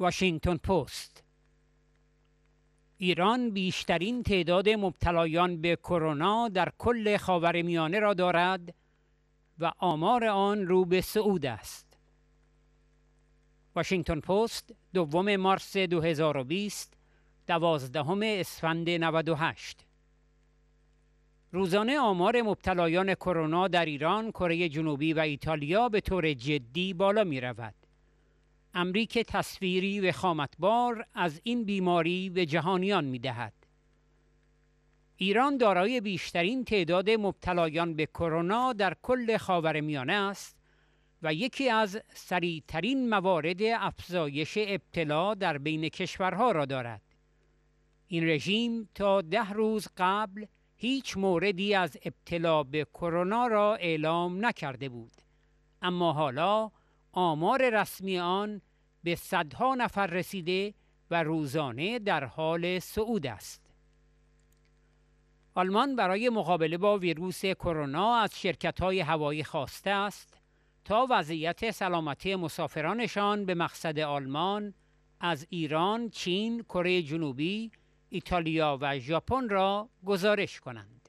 واشنگتن پست ایران بیشترین تعداد مبتلایان به کرونا در کل خاورمیانه را دارد و آمار آن رو به صعود است واشنگتن پست دوم مارس 2020 دوازدهم اسفند 98 روزانه آمار مبتلایان کرونا در ایران، کره جنوبی و ایتالیا به طور جدی بالا می رود. امریک تصویری و خامتبار از این بیماری به جهانیان می دهد. ایران دارای بیشترین تعداد مبتلایان به کرونا در کل خاورمیانه است و یکی از سریعترین موارد افزایش ابتلا در بین کشورها را دارد. این رژیم تا ده روز قبل هیچ موردی از ابتلا به کرونا را اعلام نکرده بود اما حالا آمار رسمی آن به صدها نفر رسیده و روزانه در حال صعود است. آلمان برای مقابله با ویروس کرونا از های هوایی خواسته است تا وضعیت سلامتی مسافرانشان به مقصد آلمان از ایران، چین، کره جنوبی، ایتالیا و ژاپن را گزارش کنند.